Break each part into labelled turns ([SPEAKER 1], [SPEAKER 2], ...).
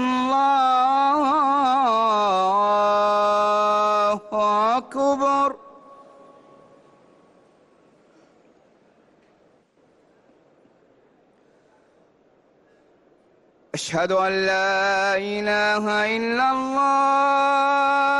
[SPEAKER 1] الله أكبر أشهد أن لا إله إلا الله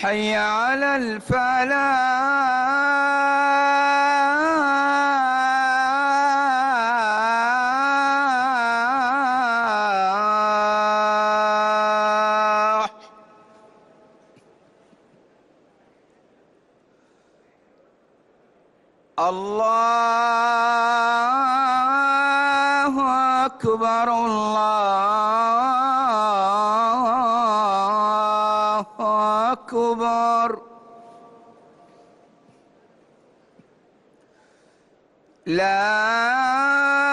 [SPEAKER 1] حي على الفلاح الله أكبر الله أكبر لا